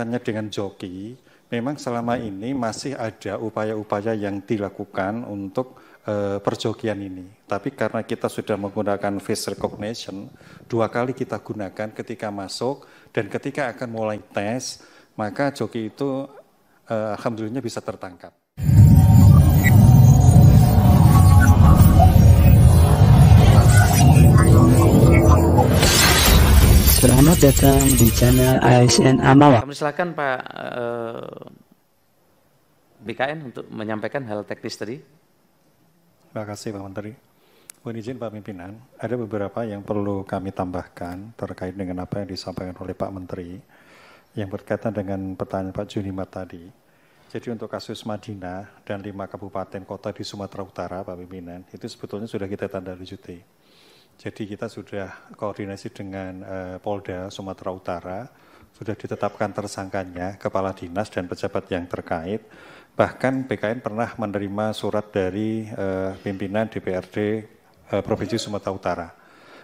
kaitannya dengan joki, memang selama ini masih ada upaya-upaya yang dilakukan untuk eh, perjokian ini. Tapi karena kita sudah menggunakan face recognition, dua kali kita gunakan ketika masuk dan ketika akan mulai tes, maka joki itu eh, alhamdulillah bisa tertangkap. Selamat datang di channel ASN Amawa. Kami silakan Pak uh, eh, BKN untuk menyampaikan hal teknis tadi. Terima kasih Pak Menteri. Mohon izin Pak Pimpinan, ada beberapa yang perlu kami tambahkan terkait dengan apa yang disampaikan oleh Pak Menteri yang berkaitan dengan pertanyaan Pak Junimat tadi. Jadi untuk kasus Madinah dan lima kabupaten kota di Sumatera Utara, Pak Pimpinan, itu sebetulnya sudah kita tanda lanjuti. Jadi kita sudah koordinasi dengan uh, Polda Sumatera Utara, sudah ditetapkan tersangkanya, kepala dinas dan pejabat yang terkait. Bahkan BKN pernah menerima surat dari uh, pimpinan DPRD uh, eh, Provinsi Sumatera Utara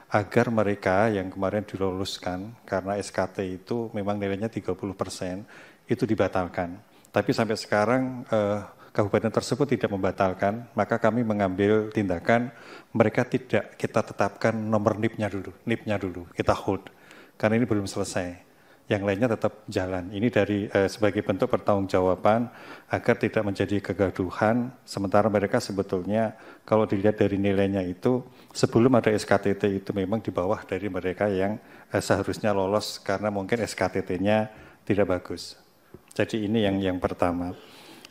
agar mereka yang kemarin diluluskan karena SKT itu memang nilainya 30 persen itu dibatalkan. Tapi sampai sekarang uh, kabupaten tersebut tidak membatalkan, maka kami mengambil tindakan mereka tidak kita tetapkan nomor NIP-nya dulu, NIP-nya dulu, kita hold. Karena ini belum selesai. Yang lainnya tetap jalan. Ini dari eh, sebagai bentuk pertanggungjawaban agar tidak menjadi kegaduhan. Sementara mereka sebetulnya kalau dilihat dari nilainya itu sebelum ada SKTT itu memang di bawah dari mereka yang eh, seharusnya lolos karena mungkin SKTT-nya tidak bagus. Jadi ini yang yang pertama.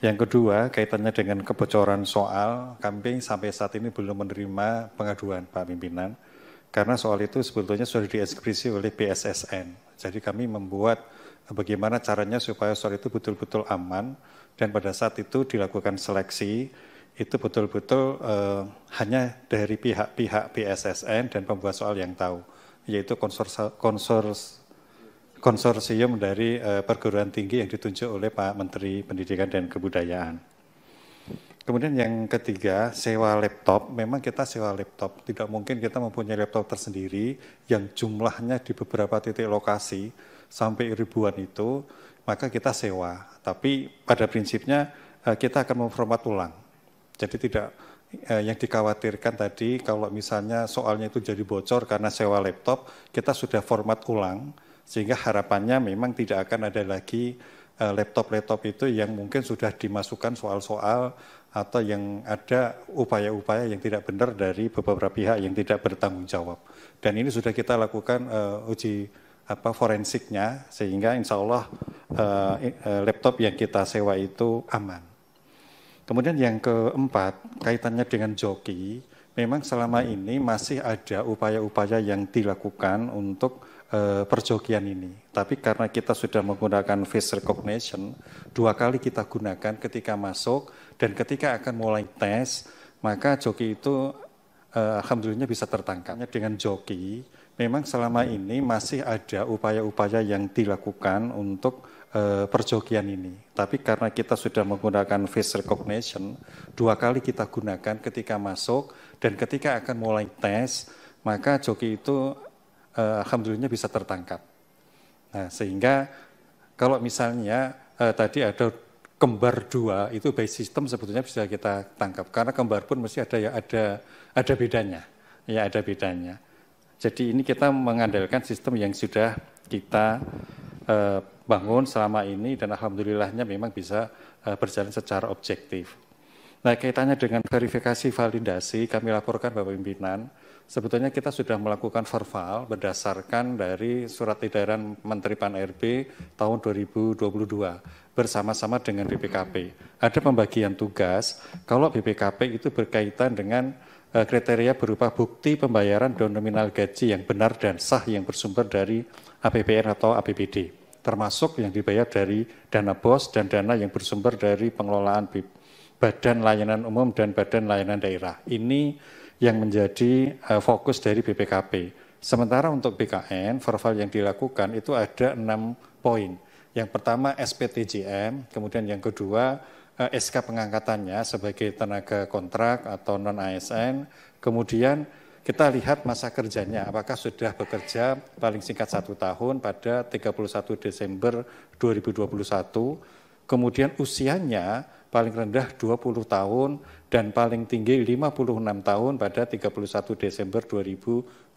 Yang kedua, kaitannya dengan kebocoran soal, kami sampai saat ini belum menerima pengaduan Pak Pimpinan, karena soal itu sebetulnya sudah dieksekusi oleh PSSN. Jadi kami membuat bagaimana caranya supaya soal itu betul-betul aman, dan pada saat itu dilakukan seleksi, itu betul-betul uh, hanya dari pihak-pihak PSSN dan pembuat soal yang tahu, yaitu konsors, konsors konsorsium dari uh, perguruan tinggi yang ditunjuk oleh Pak Menteri Pendidikan dan Kebudayaan. Kemudian yang ketiga, sewa laptop. Memang kita sewa laptop. Tidak mungkin kita mempunyai laptop tersendiri yang jumlahnya di beberapa titik lokasi sampai ribuan itu, maka kita sewa. Tapi pada prinsipnya eh, kita akan memformat ulang. Jadi tidak eh, yang dikhawatirkan tadi kalau misalnya soalnya itu jadi bocor karena sewa laptop, kita sudah format ulang, sehingga harapannya memang tidak akan ada lagi eh, laptop-laptop itu yang mungkin sudah dimasukkan soal-soal atau yang ada upaya-upaya yang tidak benar dari beberapa pihak yang tidak bertanggung jawab. Dan ini sudah kita lakukan uh, uji apa forensiknya sehingga insya Allah eh, laptop yang kita sewa itu aman. Kemudian yang keempat kaitannya dengan joki, memang selama ini masih ada upaya-upaya yang dilakukan untuk Eh, perjokian ini. Tapi karena kita sudah menggunakan face recognition, dua kali kita gunakan ketika masuk dan ketika akan mulai tes, maka joki itu uh, eh, alhamdulillah bisa tertangkap. Dengan joki, memang selama ini masih ada upaya-upaya yang dilakukan untuk uh, eh, perjokian ini. Tapi karena kita sudah menggunakan face recognition, dua kali kita gunakan ketika masuk dan ketika akan mulai tes, maka joki itu eh, alhamdulillahnya bisa tertangkap. Nah, sehingga kalau misalnya eh, tadi ada kembar dua itu by system sebetulnya bisa kita tangkap karena kembar pun mesti ada ya ada ada bedanya ya ada bedanya jadi ini kita mengandalkan sistem yang sudah kita eh, bangun selama ini dan alhamdulillahnya memang bisa eh, berjalan secara objektif nah kaitannya dengan verifikasi validasi kami laporkan bapak pimpinan sebetulnya kita sudah melakukan verbal berdasarkan dari surat edaran Menteri Pan-RB tahun 2022 bersama-sama dengan BPKP. Ada pembagian tugas kalau BPKP itu berkaitan dengan eh, kriteria berupa bukti pembayaran dan nominal gaji yang benar dan sah yang bersumber dari APBN atau APBD, termasuk yang dibayar dari dana bos dan dana yang bersumber dari pengelolaan BIP, Badan Layanan Umum dan Badan Layanan Daerah. Ini yang menjadi uh, fokus dari BPKP. Sementara untuk BKN, verval yang dilakukan itu ada enam poin. Yang pertama SPTJM, kemudian yang kedua uh, eh, SK pengangkatannya sebagai tenaga kontrak atau non ASN, kemudian kita lihat masa kerjanya, apakah sudah bekerja paling singkat satu tahun pada 31 Desember 2021, kemudian usianya paling rendah 20 tahun dan paling tinggi 56 tahun pada 31 Desember 2021.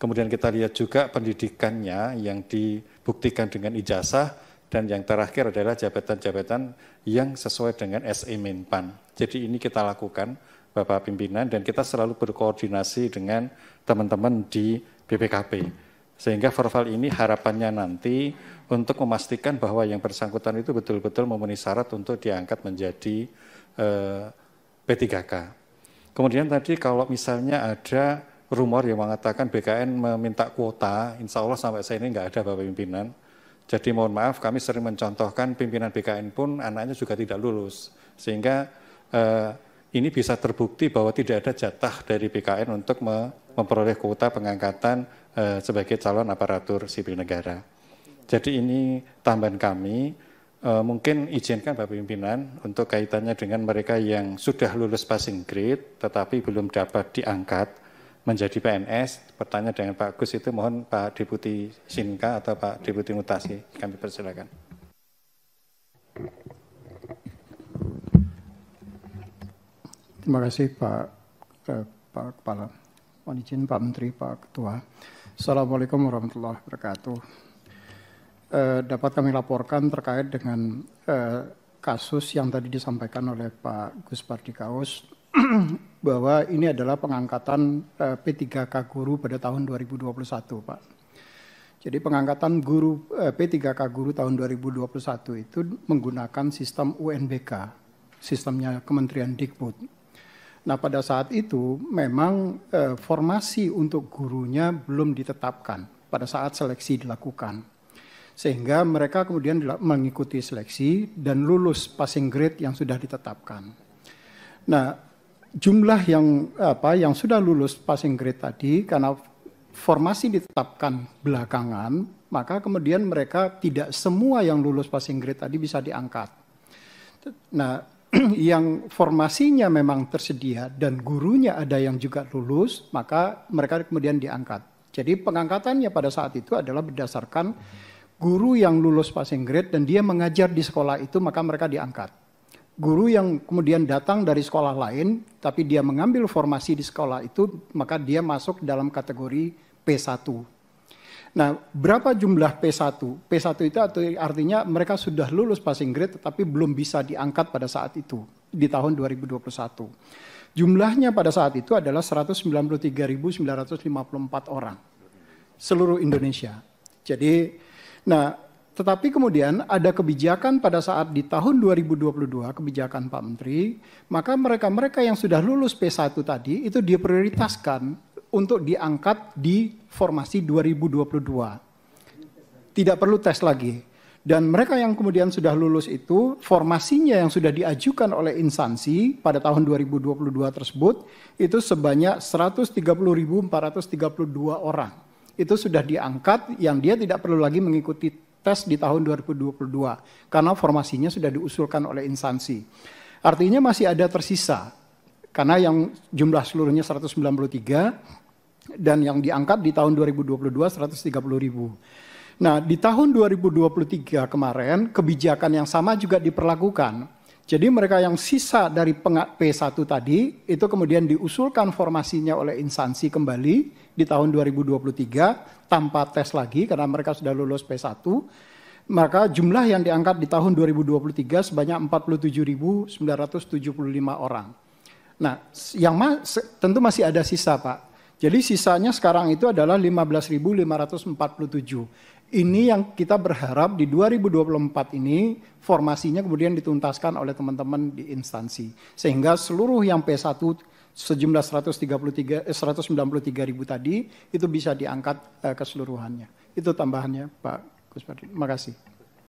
Kemudian kita lihat juga pendidikannya yang dibuktikan dengan ijazah dan yang terakhir adalah jabatan-jabatan yang sesuai dengan SE Menpan. Jadi ini kita lakukan Bapak pimpinan dan kita selalu berkoordinasi dengan teman-teman di BPKP. Sehingga verval ini harapannya nanti untuk memastikan bahwa yang bersangkutan itu betul-betul memenuhi syarat untuk diangkat menjadi eh, P3K. Kemudian tadi kalau misalnya ada rumor yang mengatakan BKN meminta kuota, insya Allah sampai saat ini nggak ada Bapak Pimpinan. Jadi mohon maaf kami sering mencontohkan pimpinan BKN pun anaknya juga tidak lulus. Sehingga eh, ini bisa terbukti bahwa tidak ada jatah dari BKN untuk memperoleh kuota pengangkatan Eh, sebagai calon aparatur sipil negara. Jadi ini tambahan kami, eh, mungkin izinkan Bapak Pimpinan untuk kaitannya dengan mereka yang sudah lulus passing grade tetapi belum dapat diangkat menjadi PNS. Pertanyaan dengan Pak Gus itu mohon Pak Deputi Sinka atau Pak Deputi Mutasi, kami persilakan. Terima kasih Pak, eh, Pak Kepala. Mohon izin Pak Menteri, Pak Ketua. Assalamualaikum warahmatullahi wabarakatuh. Eh, dapat kami laporkan terkait dengan eh, kasus yang tadi disampaikan oleh Pak Gus Pardikaus bahwa ini adalah pengangkatan eh, P3K guru pada tahun 2021, Pak. Jadi pengangkatan guru eh, P3K guru tahun 2021 itu menggunakan sistem UNBK, sistemnya Kementerian Dikbud. Nah pada saat itu memang eh, formasi untuk gurunya belum ditetapkan pada saat seleksi dilakukan. Sehingga mereka kemudian mengikuti seleksi dan lulus passing grade yang sudah ditetapkan. Nah, jumlah yang apa yang sudah lulus passing grade tadi karena formasi ditetapkan belakangan, maka kemudian mereka tidak semua yang lulus passing grade tadi bisa diangkat. Nah, yang formasinya memang tersedia dan gurunya ada yang juga lulus, maka mereka kemudian diangkat. Jadi pengangkatannya pada saat itu adalah berdasarkan guru yang lulus passing grade dan dia mengajar di sekolah itu, maka mereka diangkat. Guru yang kemudian datang dari sekolah lain, tapi dia mengambil formasi di sekolah itu, maka dia masuk dalam kategori P1 Nah, berapa jumlah P1? P1 itu artinya mereka sudah lulus passing grade tetapi belum bisa diangkat pada saat itu di tahun 2021. Jumlahnya pada saat itu adalah 193.954 orang seluruh Indonesia. Jadi, nah tetapi kemudian ada kebijakan pada saat di tahun 2022, kebijakan Pak Menteri, maka mereka-mereka yang sudah lulus P1 tadi itu diprioritaskan untuk diangkat di formasi 2022. Tidak perlu tes lagi. Dan mereka yang kemudian sudah lulus itu, formasinya yang sudah diajukan oleh instansi pada tahun 2022 tersebut, itu sebanyak 130.432 orang. Itu sudah diangkat yang dia tidak perlu lagi mengikuti tes di tahun 2022, karena formasinya sudah diusulkan oleh instansi. Artinya masih ada tersisa karena yang jumlah seluruhnya 193 dan yang diangkat di tahun 2022 130 ribu. Nah di tahun 2023 kemarin kebijakan yang sama juga diperlakukan. Jadi mereka yang sisa dari P1 tadi itu kemudian diusulkan formasinya oleh instansi kembali di tahun 2023 tanpa tes lagi karena mereka sudah lulus P1. Maka jumlah yang diangkat di tahun 2023 sebanyak 47.975 orang. Nah, yang ma tentu masih ada sisa, Pak. Jadi sisanya sekarang itu adalah 15.547. Ini yang kita berharap di 2024 ini formasinya kemudian dituntaskan oleh teman-teman di instansi. Sehingga seluruh yang P1 sejumlah 133 eh, 193 ribu tadi itu bisa diangkat eh, keseluruhannya. Itu tambahannya Pak Gus Terima kasih.